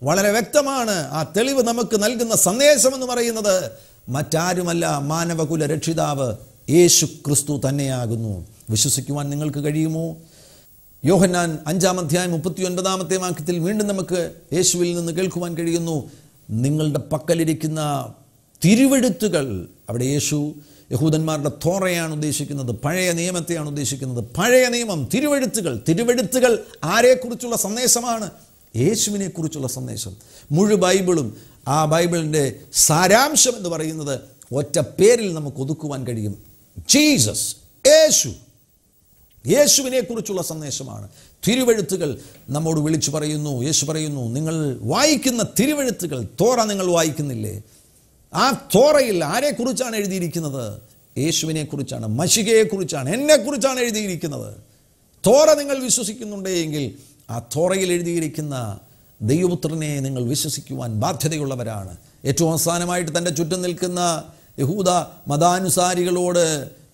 വളരെ വ്യക്തമാണ് ആ തെളിവ് നമുക്ക് നൽകുന്ന സന്ദേശമെന്ന് പറയുന്നത് മറ്റാരുമല്ല മാനവകുല രക്ഷിതാവ് യേശു ക്രിസ്തു തന്നെയാകുന്നു വിശ്വസിക്കുവാൻ നിങ്ങൾക്ക് കഴിയുമോ യോഹന്നാൻ അഞ്ചാം അധ്യായം മുപ്പത്തി ഒൻപതാമത്തെ വാക്യത്തിൽ വീണ്ടും നമുക്ക് യേശുവിൽ നിന്ന് കേൾക്കുവാൻ കഴിയുന്നു നിങ്ങളുടെ പക്കലിരിക്കുന്ന തിരുവെഴുത്തുകൾ അവിടെ യേശു യഹൂദന്മാരുടെ തോറയാണ് ഉദ്ദേശിക്കുന്നത് പഴയ നിയമത്തെയാണ് ഉദ്ദേശിക്കുന്നത് പഴയ നിയമം തിരുവെഴുത്തുകൾ തിരുവെഴുത്തുകൾ ആരെക്കുറിച്ചുള്ള സന്ദേശമാണ് യേശുവിനെക്കുറിച്ചുള്ള സന്ദേശം മുഴു ബൈബിളും ആ ബൈബിളിൻ്റെ സാരാംശം എന്ന് പറയുന്നത് ഒറ്റ പേരിൽ നമുക്ക് ഒതുക്കുവാൻ കഴിയും ജീസസ് യേശു യേശുവിനെ കുറിച്ചുള്ള സന്ദേശമാണ് തിരുവഴുത്തുകൾ നമ്മോട് വിളിച്ചു പറയുന്നു യേശു പറയുന്നു നിങ്ങൾ വായിക്കുന്ന തിരുവഴുത്തുകൾ തോറ നിങ്ങൾ വായിക്കുന്നില്ലേ ആ തോറയിൽ ആരെക്കുറിച്ചാണ് എഴുതിയിരിക്കുന്നത് യേശുവിനെ കുറിച്ചാണ് മഷികയെക്കുറിച്ചാണ് എന്നെക്കുറിച്ചാണ് എഴുതിയിരിക്കുന്നത് തോറ നിങ്ങൾ വിശ്വസിക്കുന്നുണ്ടെങ്കിൽ ആ തോറയിൽ എഴുതിയിരിക്കുന്ന ദൈവപുത്രനെ നിങ്ങൾ വിശ്വസിക്കുവാൻ ബാധ്യതയുള്ളവരാണ് ഏറ്റവും അവസാനമായിട്ട് തൻ്റെ ചുറ്റും നിൽക്കുന്ന യഹൂദ മതാനുസാരികളോട്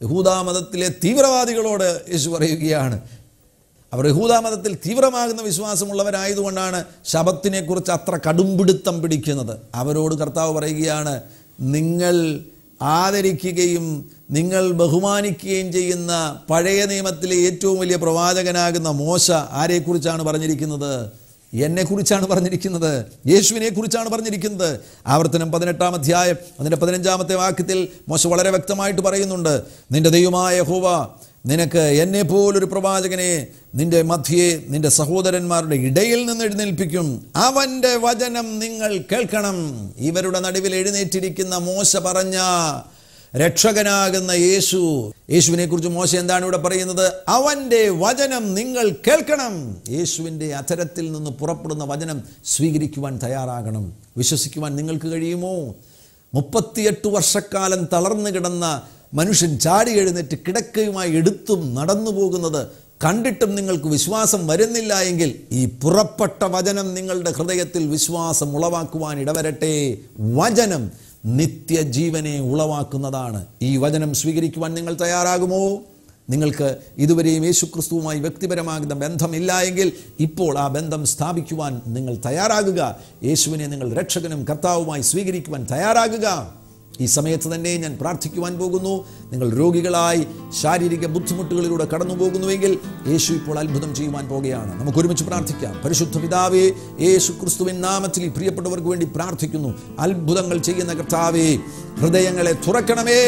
യഹൂദ മതത്തിലെ തീവ്രവാദികളോട് യേശു പറയുകയാണ് അവർ യഹൂദ മതത്തിൽ തീവ്രമാകുന്ന വിശ്വാസമുള്ളവരായതുകൊണ്ടാണ് ശബത്തിനെക്കുറിച്ച് അത്ര കടുംപിടുത്തം പിടിക്കുന്നത് അവരോട് കർത്താവ് പറയുകയാണ് നിങ്ങൾ ആദരിക്കുകയും നിങ്ങൾ ബഹുമാനിക്കുകയും ചെയ്യുന്ന പഴയ നിയമത്തിലെ ഏറ്റവും വലിയ പ്രവാചകനാകുന്ന മോശ ആരെക്കുറിച്ചാണ് പറഞ്ഞിരിക്കുന്നത് എന്നെക്കുറിച്ചാണ് പറഞ്ഞിരിക്കുന്നത് യേശുവിനെ കുറിച്ചാണ് പറഞ്ഞിരിക്കുന്നത് ആവർത്തനം പതിനെട്ടാം അധ്യായം അതിൻ്റെ പതിനഞ്ചാമത്തെ വാക്യത്തിൽ മോശ വളരെ വ്യക്തമായിട്ട് പറയുന്നുണ്ട് നിന്റെ ദൈവമായ യഹോവ നിനക്ക് പോലൊരു പ്രവാചകനെ നിന്റെ മധ്യയെ നിന്റെ സഹോദരന്മാരുടെ ഇടയിൽ നിന്ന് എഴുന്നേൽപ്പിക്കും അവൻ്റെ വചനം നിങ്ങൾ കേൾക്കണം ഇവരുടെ നടുവിൽ എഴുന്നേറ്റിരിക്കുന്ന മോശ പറഞ്ഞ രക്ഷകനാകുന്ന യേശു യേശുവിനെ കുറിച്ച് മോശം എന്താണ് ഇവിടെ പറയുന്നത് അവൻ്റെ വചനം നിങ്ങൾ കേൾക്കണം യേശുവിൻ്റെ അധരത്തിൽ നിന്ന് പുറപ്പെടുന്ന വചനം സ്വീകരിക്കുവാൻ തയ്യാറാകണം വിശ്വസിക്കുവാൻ നിങ്ങൾക്ക് കഴിയുമോ മുപ്പത്തിയെട്ട് വർഷക്കാലം തളർന്നു കിടന്ന മനുഷ്യൻ ചാടി എഴുന്നേറ്റ് കിടക്കയുമായി എടുത്തും നടന്നു പോകുന്നത് കണ്ടിട്ടും നിങ്ങൾക്ക് വിശ്വാസം വരുന്നില്ല എങ്കിൽ ഈ പുറപ്പെട്ട വചനം നിങ്ങളുടെ ഹൃദയത്തിൽ വിശ്വാസം ഉളവാക്കുവാൻ ഇടവരട്ടെ വചനം നിത്യജീവനെ ഉളവാക്കുന്നതാണ് ഈ വചനം സ്വീകരിക്കുവാൻ നിങ്ങൾ തയ്യാറാകുമോ നിങ്ങൾക്ക് ഇതുവരെയും യേശുക്രിസ്തുവുമായി വ്യക്തിപരമാകുന്ന ബന്ധമില്ല എങ്കിൽ ഇപ്പോൾ ആ ബന്ധം സ്ഥാപിക്കുവാൻ നിങ്ങൾ തയ്യാറാകുക യേശുവിനെ നിങ്ങൾ രക്ഷകനും കർത്താവുമായി സ്വീകരിക്കുവാൻ തയ്യാറാകുക ഈ സമയത്ത് തന്നെ ഞാൻ പ്രാർത്ഥിക്കുവാൻ പോകുന്നു നിങ്ങൾ രോഗികളായി ശാരീരിക ബുദ്ധിമുട്ടുകളിലൂടെ കടന്നു പോകുന്നുവെങ്കിൽ യേശു ഇപ്പോൾ അത്ഭുതം ചെയ്യുവാൻ പോകുകയാണ് നമുക്ക് ഒരുമിച്ച് പ്രാർത്ഥിക്കാം പരിശുദ്ധ പിതാവേ യേശു ക്രിസ്തുവിൻ നാമത്തിൽ പ്രിയപ്പെട്ടവർക്ക് വേണ്ടി പ്രാർത്ഥിക്കുന്നു അത്ഭുതങ്ങൾ ചെയ്യുന്ന കർത്താവേ ഹൃദയങ്ങളെ തുറക്കണമേ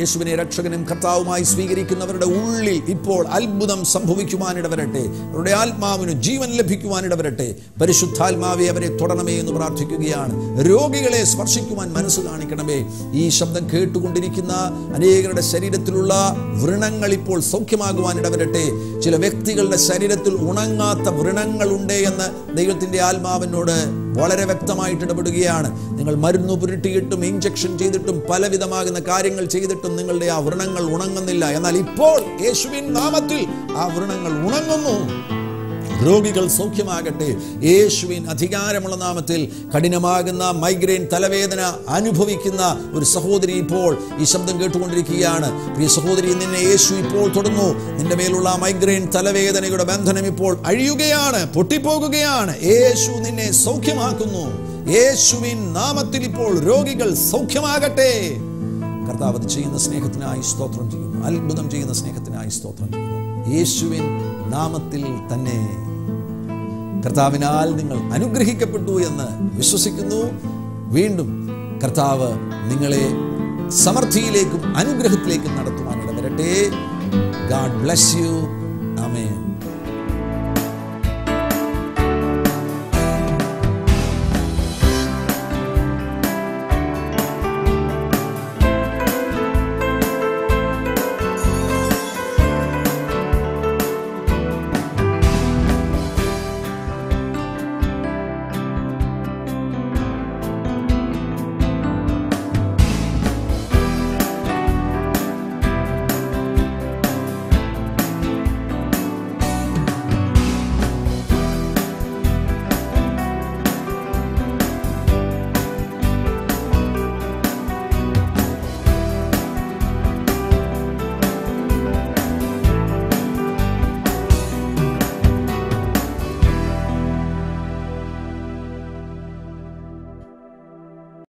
യേശുവിനെ രക്ഷകനും കർത്താവുമായി സ്വീകരിക്കുന്നവരുടെ ഉള്ളിൽ ഇപ്പോൾ അത്ഭുതം സംഭവിക്കുവാനിടവരട്ടെ അവരുടെ ആത്മാവിന് ജീവൻ ലഭിക്കുവാനിടവരട്ടെ പരിശുദ്ധാത്മാവെ അവരെ തുടരണമേ എന്ന് പ്രാർത്ഥിക്കുകയാണ് രോഗികളെ സ്പർശിക്കുവാൻ മനസ്സ് കാണിക്കണമേ ഈ ശബ്ദം കേട്ടുകൊണ്ടിരിക്കുന്ന അനേകരുടെ ശരീരത്തിലുള്ള വ്രണങ്ങൾ ഇപ്പോൾ സൗഖ്യമാകുവാൻ ഇടവരട്ടെ ചില വ്യക്തികളുടെ ശരീരത്തിൽ ഉണങ്ങാത്ത വ്രണങ്ങളുണ്ട് എന്ന് ദൈവത്തിൻ്റെ ആത്മാവിനോട് വളരെ വ്യക്തമായിട്ട് ഇടപെടുകയാണ് നിങ്ങൾ മരുന്ന് പുരട്ടിയിട്ടും ഇഞ്ചക്ഷൻ ചെയ്തിട്ടും പലവിധമാകുന്ന കാര്യങ്ങൾ ചെയ്തിട്ടും നിങ്ങളുടെ ആ വ്രണങ്ങൾ ഉണങ്ങുന്നില്ല എന്നാൽ ഇപ്പോൾ യേശുവിൻ നാമത്തിൽ ആ വ്രണങ്ങൾ ഉണങ്ങുന്നു രോഗികൾ സൗഖ്യമാകട്ടെ യേശുവിൻ അധികാരമുള്ള നാമത്തിൽ കഠിനമാകുന്ന മൈഗ്രെയിൻ തലവേദന അനുഭവിക്കുന്ന ഒരു സഹോദരി ഇപ്പോൾ ഈ ശബ്ദം കേട്ടുകൊണ്ടിരിക്കുകയാണ് പ്രിയ സഹോദരി നിന്നെ യേശു ഇപ്പോൾ തൊടുന്നു നിന്റെ മേലുള്ള മൈഗ്രെയിൻ തലവേദനയുടെ ബന്ധനം ഇപ്പോൾ അഴിയുകയാണ് പൊട്ടിപ്പോകുകയാണ് യേശു നിന്നെ സൗഖ്യമാക്കുന്നു യേശുവിൻ നാമത്തിൽ ഇപ്പോൾ രോഗികൾ സൗഖ്യമാകട്ടെ കർത്താവ് ചെയ്യുന്ന സ്നേഹത്തിനായി സ്തോത്രം ചെയ്യുന്നു അത്ഭുതം ചെയ്യുന്ന സ്നേഹത്തിനായി സ്തോത്രം ചെയ്യുന്നു യേശുവിൻ നാമത്തിൽ തന്നെ കർത്താവിനാൽ നിങ്ങൾ അനുഗ്രഹിക്കപ്പെട്ടു എന്ന് വിശ്വസിക്കുന്നു വീണ്ടും കർത്താവ് നിങ്ങളെ സമൃദ്ധിയിലേക്കും അനുഗ്രഹത്തിലേക്കും നടത്തുവാനിടവരട്ടെ ഗാഡ് ബ്ലസ് യു